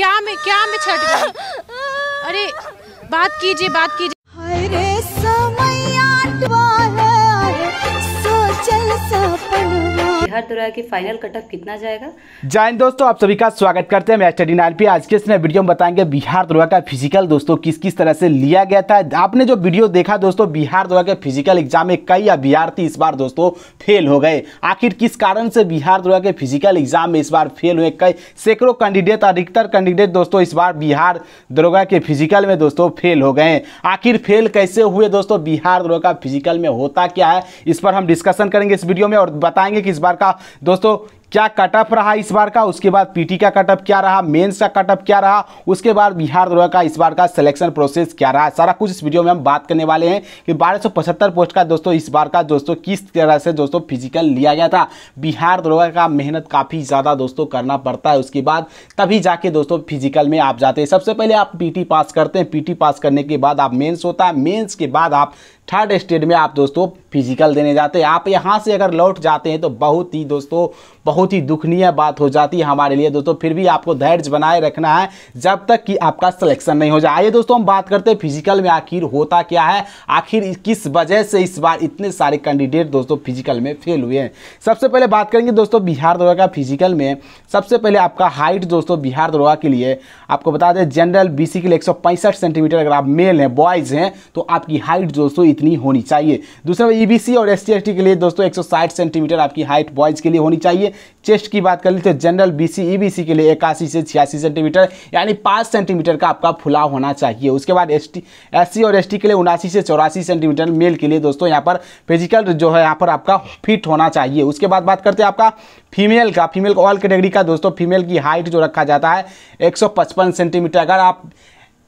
क्या में क्या में छट गई अरे बात कीजिए बात कीजिए अरे समय सोचल सब बिहार दौरा की फाइनल कटअप कितना जाएगा जैन दोस्तों आप सभी का स्वागत करते हैं मैं स्टडी नाइन पे आज के इस वीडियो में बताएंगे बिहार दौरा का फिजिकल दोस्तों किस किस तरह से लिया गया था आपने जो वीडियो देखा दोस्तों बिहार दौरा के फिजिकल एग्जाम में कई अभ्यार्थी इस बार दोस्तों फेल हो गए आखिर किस कारण से बिहार दौरा के फिजिकल एग्जाम में इस बार फेल हुए कई सैकड़ों कैंडिडेट अधिकतर कैंडिडेट दोस्तों इस बार बिहार दरोगा के फिजिकल में दोस्तों फेल हो गए आखिर फेल कैसे हुए दोस्तों बिहार दरोगा फिजिकल में होता क्या है इस पर हम डिस्कशन करेंगे इस वीडियो में और बताएंगे कि इस बार का दोस्तों क्या कटअप रहा इस बार का उसके बाद पीटी का कटअप क्या रहा मेंस का कटअप क्या रहा उसके बाद बिहार द्रोह का इस बार का सिलेक्शन प्रोसेस क्या रहा सारा कुछ इस वीडियो में हम बात करने वाले हैं कि 1275 पोस्ट का दोस्तों इस बार का दोस्तों किस तरह से दोस्तों फिजिकल लिया गया था बिहार द्रोह का मेहनत काफ़ी ज़्यादा दोस्तों करना पड़ता है उसके बाद तभी जाके दोस्तों फिजिकल में आप जाते हैं सबसे पहले आप पी पास करते हैं पी पास करने के बाद आप मेन्स होता है मेन्स के बाद आप थर्ड स्टेट में आप दोस्तों फिजिकल देने जाते हैं आप यहाँ से अगर लौट जाते हैं तो बहुत ही दोस्तों बहुत ही दुखनीय बात हो जाती है हमारे लिए दोस्तों फिर भी आपको धैर्य बनाए रखना है जब तक कि आपका सिलेक्शन नहीं हो जाए आइए दोस्तों हम बात करते हैं फिजिकल में आखिर होता क्या है आखिर किस वजह से इस बार इतने सारे कैंडिडेट दोस्तों फिजिकल में फेल हुए हैं सबसे पहले बात करेंगे दोस्तों बिहार दौरा का फिजिकल में सबसे पहले आपका हाइट दोस्तों बिहार दौरा के लिए आपको बता दें जनरल बी के लिए एक सेंटीमीटर अगर आप मेल हैं बॉयज़ हैं तो आपकी हाइट दोस्तों इतनी होनी चाहिए दूसरा ईबीसी e और एस टी के लिए दोस्तों 160 सेंटीमीटर आपकी हाइट बॉयज़ के लिए होनी चाहिए चेस्ट की बात कर ली तो जनरल बी सी के लिए इक्यासी से छियासी सेंटीमीटर यानी पाँच सेंटीमीटर का आपका फुला होना चाहिए उसके बाद एस टी और एस के लिए उनासी से चौरासी सेंटीमीटर मेल के लिए दोस्तों यहाँ पर फिजिकल जो है यहाँ पर आपका फिट होना चाहिए उसके बाद बात करते हैं आपका फीमेल का फीमेल ऑल कैटेगरी का दोस्तों फीमेल की हाइट जो रखा जाता है 155 सेंटीमीटर अगर आप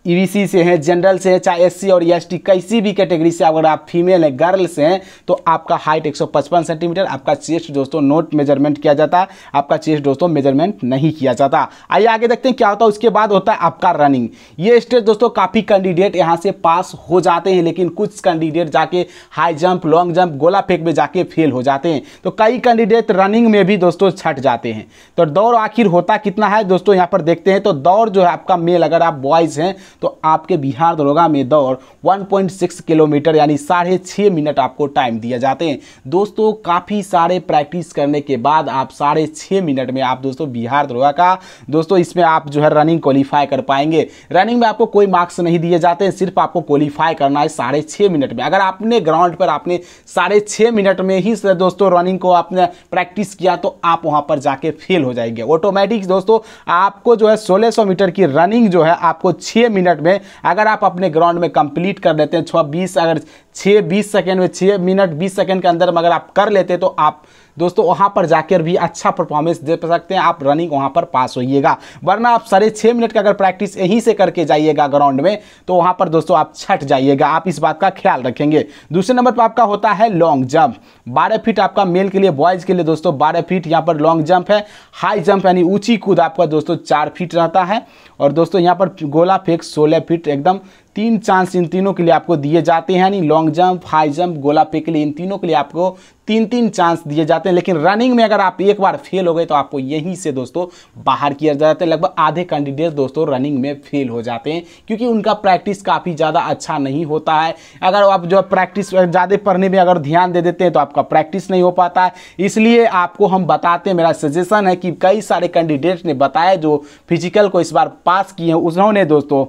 ई e से हैं जनरल से हैं चाहे एससी और टी e किसी भी कैटेगरी से अगर आप फीमेल हैं गर्ल से हैं तो आपका हाइट 155 सेंटीमीटर आपका चेस्ट दोस्तों नोट मेजरमेंट किया जाता है आपका चेस्ट दोस्तों मेजरमेंट नहीं किया जाता आइए आगे देखते हैं क्या होता है उसके बाद होता है आपका रनिंग ये स्टेज दोस्तों काफ़ी कैंडिडेट यहाँ से पास हो जाते हैं लेकिन कुछ कैंडिडेट जाके हाई जंप लॉन्ग जंप गोला फेंक में जाके फेल हो जाते हैं तो कई कैंडिडेट रनिंग में भी दोस्तों छट जाते हैं तो दौड़ आखिर होता कितना है दोस्तों यहाँ पर देखते हैं तो दौड़ जो है आपका मेल अगर आप बॉयज़ हैं तो आपके बिहार दरोगा में दौड़ 1.6 किलोमीटर यानी साढ़े छः मिनट आपको टाइम दिया जाते हैं दोस्तों काफ़ी सारे प्रैक्टिस करने के बाद आप साढ़े छः मिनट में आप दोस्तों बिहार दरोगा का दोस्तों इसमें आप जो है रनिंग क्वालिफाई कर पाएंगे रनिंग में आपको कोई मार्क्स नहीं दिए जाते हैं सिर्फ आपको क्वालिफाई करना है साढ़े छः मिनट में अगर आपने ग्राउंड पर आपने साढ़े छः मिनट में ही दोस्तों रनिंग को आपने प्रैक्टिस किया तो आप वहाँ पर जाके फेल हो जाएंगे ऑटोमेटिक दोस्तों आपको जो है सोलह मीटर की रनिंग जो है आपको छः मिनट मिनट में अगर आप अपने ग्राउंड में कंप्लीट कर लेते हैं छः बीस अगर छः बीस सेकेंड में छः मिनट बीस सेकेंड के अंदर अगर आप कर लेते तो आप दोस्तों वहाँ पर जाकर भी अच्छा परफॉर्मेंस दे सकते हैं आप रनिंग वहाँ पर पास होइएगा वरना आप साढ़े छः मिनट का अगर प्रैक्टिस यहीं से करके जाइएगा ग्राउंड में तो वहाँ पर दोस्तों आप छट जाइएगा आप इस बात का ख्याल रखेंगे दूसरे नंबर पर आपका होता है लॉन्ग जंप बारह फीट आपका मेल के लिए बॉयज़ के लिए दोस्तों बारह फीट यहाँ पर लॉन्ग जंप है हाई जंप यानी ऊँची कूद आपका दोस्तों चार फीट रहता है और दोस्तों यहाँ पर गोला फेंक सोलह फीट एकदम तीन चांस इन तीनों के लिए आपको दिए जाते हैं यानी लॉन्ग जंप हाई जंप गोला लिए इन तीनों के लिए आपको तीन तीन चांस दिए जाते हैं लेकिन रनिंग में अगर आप एक बार फेल हो गए तो आपको यहीं से दोस्तों बाहर किया जाता है लगभग आधे कैंडिडेट दोस्तों रनिंग में फेल हो जाते हैं क्योंकि उनका प्रैक्टिस काफ़ी ज़्यादा अच्छा नहीं होता है अगर आप जो प्रैक्टिस ज़्यादा पढ़ने में अगर ध्यान दे देते हैं तो आपका प्रैक्टिस नहीं हो पाता है इसलिए आपको हम बताते हैं मेरा सजेशन है कि कई सारे कैंडिडेट्स ने बताया जो फिजिकल को इस बार पास किए हैं उन्होंने दोस्तों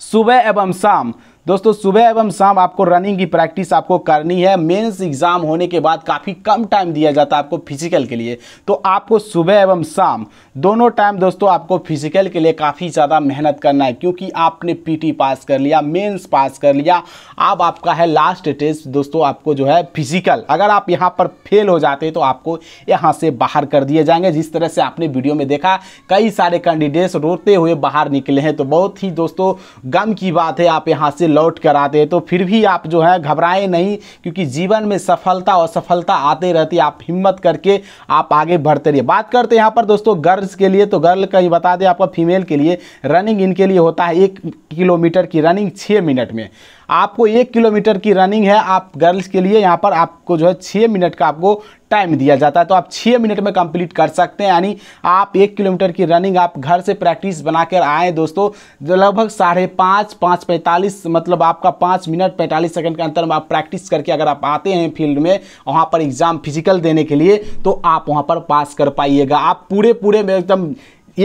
सुबह एवं शाम दोस्तों सुबह एवं शाम आपको रनिंग की प्रैक्टिस आपको करनी है मेंस एग्जाम होने के बाद काफ़ी कम टाइम दिया जाता है आपको फिजिकल के लिए तो आपको सुबह एवं शाम दोनों टाइम दोस्तों आपको फिजिकल के लिए काफ़ी ज़्यादा मेहनत करना है क्योंकि आपने पीटी पास कर लिया मेंस पास कर लिया अब आपका है लास्ट टेस्ट दोस्तों आपको जो है फिजिकल अगर आप यहाँ पर फेल हो जाते तो आपको यहाँ से बाहर कर दिए जाएंगे जिस तरह से आपने वीडियो में देखा कई सारे कैंडिडेट्स रोते हुए बाहर निकले हैं तो बहुत ही दोस्तों गम की बात है आप यहाँ से लौट कर आते हैं तो फिर भी आप जो है घबराएं नहीं क्योंकि जीवन में सफलता और सफलता आते रहती है आप हिम्मत करके आप आगे बढ़ते रहिए बात करते हैं यहाँ पर दोस्तों गर्ल्स के लिए तो गर्ल का ही बता दें आपका फीमेल के लिए रनिंग इनके लिए होता है एक किलोमीटर की रनिंग छः मिनट में आपको एक किलोमीटर की रनिंग है आप गर्ल्स के लिए यहाँ पर आपको जो है छः मिनट का आपको टाइम दिया जाता है तो आप छः मिनट में कंप्लीट कर सकते हैं यानी आप एक किलोमीटर की रनिंग आप घर से प्रैक्टिस बनाकर आए दोस्तों लगभग साढ़े पाँच पाँच पैंतालीस मतलब आपका पाँच मिनट पैंतालीस सेकंड के अंतर में आप प्रैक्टिस करके अगर आप आते हैं फील्ड में वहाँ पर एग्ज़ाम फिजिकल देने के लिए तो आप वहाँ पर पास कर पाइएगा आप पूरे पूरे में एकदम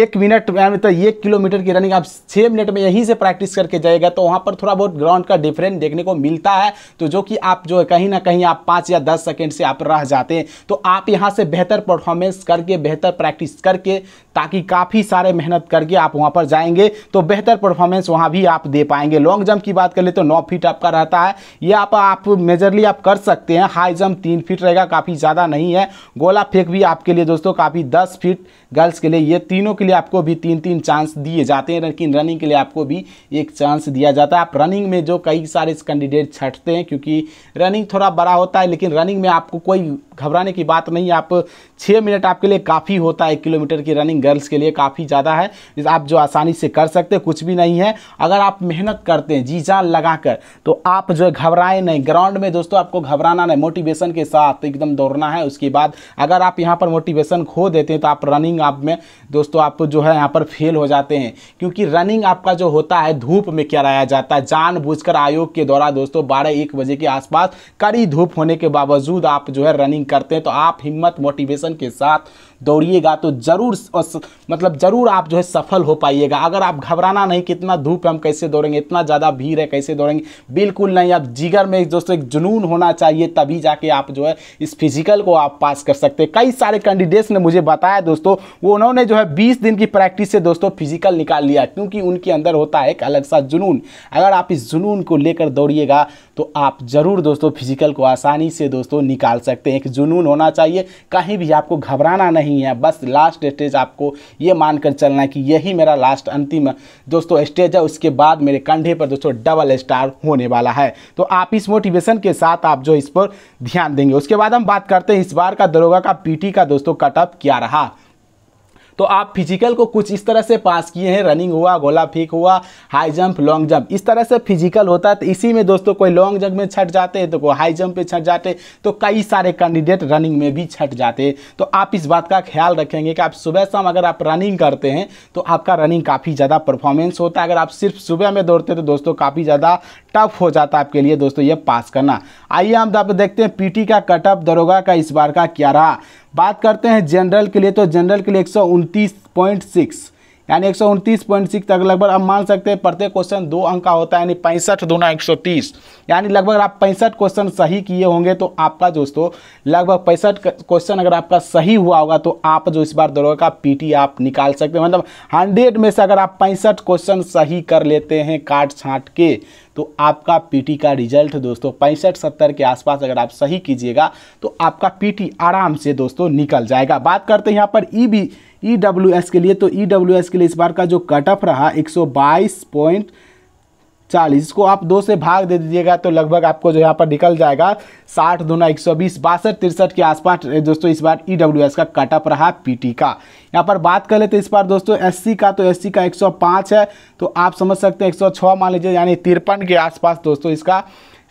एक मिनट यानी तो एक किलोमीटर की रनिंग आप छः मिनट में यहीं से प्रैक्टिस करके जाएगा तो वहाँ पर थोड़ा बहुत ग्राउंड का डिफरेंस देखने को मिलता है तो जो कि आप जो है कहीं ना कहीं आप पाँच या दस सेकेंड से आप रह जाते हैं तो आप यहाँ से बेहतर परफॉर्मेंस करके बेहतर प्रैक्टिस करके ताकि काफ़ी सारे मेहनत करके आप वहाँ पर जाएंगे तो बेहतर परफॉर्मेंस वहाँ भी आप दे पाएंगे लॉन्ग जंप की बात कर ले तो नौ फीट आपका रहता है ये आप, आप मेजरली आप कर सकते हैं हाई जंप तीन फीट रहेगा काफ़ी ज़्यादा नहीं है गोला फेंक भी आपके लिए दोस्तों काफ़ी दस फीट गर्ल्स के लिए ये तीनों के लिए आपको भी तीन तीन चांस दिए जाते हैं लेकिन रनिंग के लिए आपको भी एक चांस दिया जाता है आप रनिंग में जो कई सारे कैंडिडेट छटते हैं क्योंकि रनिंग थोड़ा बड़ा होता है लेकिन रनिंग में आपको कोई घबराने की बात नहीं आप छः मिनट आपके लिए काफ़ी होता है एक किलोमीटर की रनिंग गर्ल्स के लिए काफ़ी ज़्यादा है आप जो आसानी से कर सकते हैं कुछ भी नहीं है अगर आप मेहनत करते हैं जी जान लगा कर तो आप जो है घबराए नहीं ग्राउंड में दोस्तों आपको घबराना नहीं मोटिवेशन के साथ एकदम दौड़ना है उसके बाद अगर आप यहाँ पर मोटिवेशन खो देते हैं तो आप रनिंग आप में दोस्तों आप आप जो है यहाँ पर फेल हो जाते हैं क्योंकि रनिंग आपका जो होता है धूप में कराया जाता है जानबूझकर आयोग के द्वारा दोस्तों बारह एक बजे के आसपास कड़ी धूप होने के बावजूद आप जो है रनिंग करते हैं तो आप हिम्मत मोटिवेशन के साथ दौड़िएगा तो ज़रूर मतलब ज़रूर आप जो है सफल हो पाइएगा अगर आप घबराना नहीं कि इतना धूप है हम कैसे दौड़ेंगे इतना ज़्यादा भीड़ है कैसे दौड़ेंगे बिल्कुल नहीं आप जिगर में दोस्तों एक जुनून होना चाहिए तभी जाके आप जो है इस फिजिकल को आप पास कर सकते हैं कई सारे कैंडिडेट्स ने मुझे बताया दोस्तों वो उन्होंने जो है बीस दिन की प्रैक्टिस से दोस्तों फिजिकल निकाल लिया क्योंकि उनके अंदर होता है एक अलग सा जुनून अगर आप इस जुनून को लेकर दौड़िएगा तो आप ज़रूर दोस्तों फिजिकल को आसानी से दोस्तों निकाल सकते हैं एक जुनून होना चाहिए कहीं भी आपको घबराना नहीं नहीं है बस लास्ट स्टेज आपको ये मानकर चलना है कि यही मेरा लास्ट अंतिम दोस्तों स्टेज है उसके बाद मेरे कंधे पर दोस्तों डबल स्टार होने वाला है तो आप इस मोटिवेशन के साथ आप जो इस पर ध्यान देंगे उसके बाद हम बात करते हैं इस बार का दरोगा का पीटी का दोस्तों कटअप क्या रहा तो आप फिजिकल को कुछ इस तरह से पास किए हैं रनिंग हुआ गोला फेंक हुआ हाई जंप लॉन्ग जंप इस तरह से फिजिकल होता है तो इसी में दोस्तों कोई लॉन्ग जंप में छट जाते हैं तो कोई हाई जंप पे छट जाते तो कई सारे कैंडिडेट रनिंग में भी छट जाते तो आप इस बात का ख्याल रखेंगे कि आप सुबह शाम अगर आप रनिंग करते हैं तो आपका रनिंग काफ़ी ज़्यादा परफॉर्मेंस होता है अगर आप सिर्फ सुबह में दौड़ते तो दोस्तों काफ़ी ज़्यादा टफ हो जाता है आपके लिए दोस्तों ये पास करना आइए हम आप देखते हैं पीटी का कटअप दरोगा का इस बार का क्या रहा बात करते हैं जनरल के लिए तो जनरल के लिए एक यानी एक पॉइंट तक लगभग आप मान सकते हैं प्रत्येक क्वेश्चन दो अंक का होता है यानी पैंसठ दूना तीस यानी लगभग आप पैंसठ क्वेश्चन सही किए होंगे तो आपका दोस्तों लगभग पैंसठ क्वेश्चन अगर आपका सही हुआ होगा तो आप जो इस बार दरोगा का पीटी आप निकाल सकते हैं मतलब हंड्रेड में से अगर आप पैंसठ क्वेश्चन सही कर लेते हैं काट छाँट के तो आपका पीटी का रिजल्ट दोस्तों पैंसठ सत्तर के आसपास अगर आप सही कीजिएगा तो आपका पीटी आराम से दोस्तों निकल जाएगा बात करते हैं यहाँ पर E e B E e के लिए तो ई e के लिए इस बार का जो कट ऑफ रहा एक चालीस इसको आप दो से भाग दे दीजिएगा तो लगभग आपको जो यहाँ पर निकल जाएगा साठ दूना एक सौ बीस बासठ तिरसठ के आसपास दोस्तों इस बार ई डब्ल्यू एस का कटअप रहा पीटी का यहाँ पर बात कर लेते इस बार दोस्तों एससी का तो एससी का एक सौ पाँच है तो आप समझ सकते हैं एक सौ छः मान लीजिए यानी तिरपन के आसपास दोस्तों इसका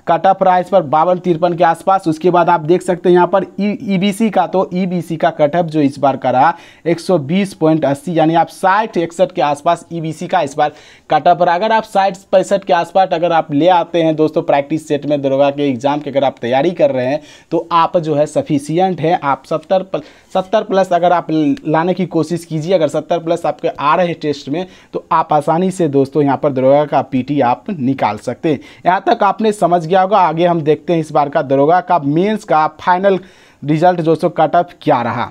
कट ऑफ रहा इस पर बावन तिरपन के आसपास उसके बाद आप देख सकते हैं यहाँ पर ई e, e का तो ई e का कट ऑफ जो इस बार का रहा एक यानी आप साठ इकसठ के आसपास ई का इस बार कट ऑफ रहा अगर आप साठ पैंसठ के आसपास अगर आप ले आते हैं दोस्तों प्रैक्टिस सेट में दरोगा के एग्ज़ाम की अगर आप तैयारी कर रहे हैं तो आप जो है सफिशियंट हैं आप सत्तर सत्तर प्लस अगर आप लाने की कोशिश कीजिए अगर सत्तर प्लस आपके आ रहे टेस्ट में तो आप आसानी से दोस्तों यहाँ पर दरोगा का टी आप निकाल सकते हैं यहाँ तक आपने समझ गया होगा आगे हम देखते हैं इस बार का दरोगा का मेंस का फाइनल रिजल्ट दोस्तों कट ऑफ क्या रहा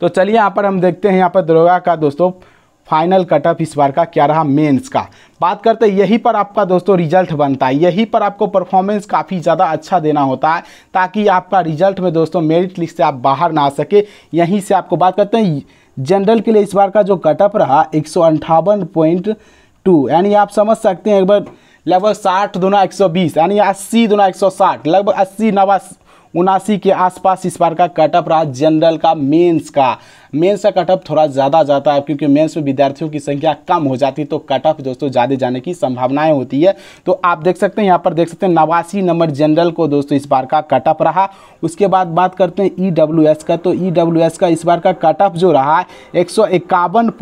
तो चलिए यहाँ पर हम देखते हैं यहाँ पर दरोगा का दोस्तों फाइनल कट ऑफ इस बार का क्या रहा मेंस का बात करते हैं यहीं पर आपका दोस्तों रिजल्ट बनता है यहीं पर आपको परफॉर्मेंस काफ़ी ज़्यादा अच्छा देना होता है ताकि आपका रिजल्ट में दोस्तों मेरिट लिस्ट से आप बाहर ना आ सके यहीं से आपको बात करते हैं जनरल के लिए इस बार का जो कटअप रहा एक पॉइंट टू यानी आप समझ सकते हैं एक बार लगभग साठ दुना एक सौ बीस यानी अस्सी दुना एक सौ साठ लगभग अस्सी नवासी उनासी के आसपास इस बार का कटअप रहा जनरल का मेंस का मेंस का कटअप थोड़ा ज़्यादा जाता है क्योंकि मेंस में विद्यार्थियों की संख्या कम हो जाती है तो कट ऑफ दोस्तों ज़्यादा जाने की संभावनाएं होती है तो आप देख सकते हैं यहाँ पर देख सकते हैं नवासी नंबर जनरल को दोस्तों इस बार का कटअप रहा उसके बाद बात करते हैं ई e का तो ई e का इस बार का कटअप जो रहा एक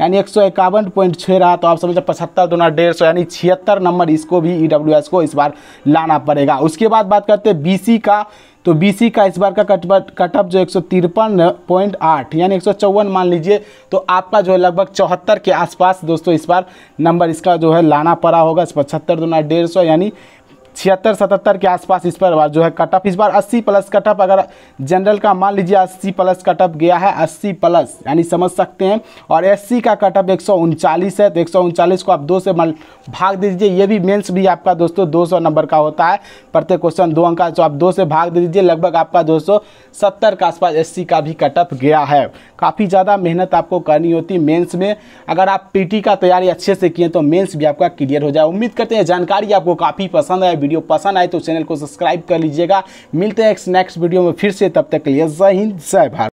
यानी एक सौ इक्यावन पॉइंट छः रहा तो आप समझो पचहत्तर दोना डेढ़ सौ यानी छिहत्तर नंबर इसको भी ई e को इस बार लाना पड़ेगा उसके बाद बात करते हैं बी का तो बीसी का इस बार का कट कटअप जो एक सौ तिरपन पॉइंट आठ यानी एक सौ चौवन मान लीजिए तो आपका जो है लगभग चौहत्तर के आसपास दोस्तों इस बार नंबर इसका जो है लाना पड़ा होगा इस पचहत्तर दो डेढ़ सौ यानी छिहत्तर सतहत्तर के आसपास इस पर जो है कटअप इस बार 80 प्लस कटअप अगर जनरल का मान लीजिए 80 प्लस कटअप गया है 80 प्लस यानी समझ सकते हैं और एस का कटअप एक है तो एक को आप दो से भाग दीजिए ये भी मेंस भी आपका दोस्तों दो नंबर का होता है प्रत्येक क्वेश्चन दो अंक का तो आप दो से भाग दे दीजिए लगभग आपका दो सत्तर के आसपास एस का भी कटअप गया है काफ़ी ज़्यादा मेहनत आपको करनी होती है मेन्स में अगर आप पीटी का तैयारी अच्छे से किए तो मेन्स भी आपका क्लियर हो जाए उम्मीद करते हैं जानकारी आपको काफ़ी पसंद है वीडियो पसंद आए तो चैनल को सब्सक्राइब कर लीजिएगा मिलते हैं नेक्स्ट वीडियो में फिर से तब तक के लिए जय हिंद जय भारत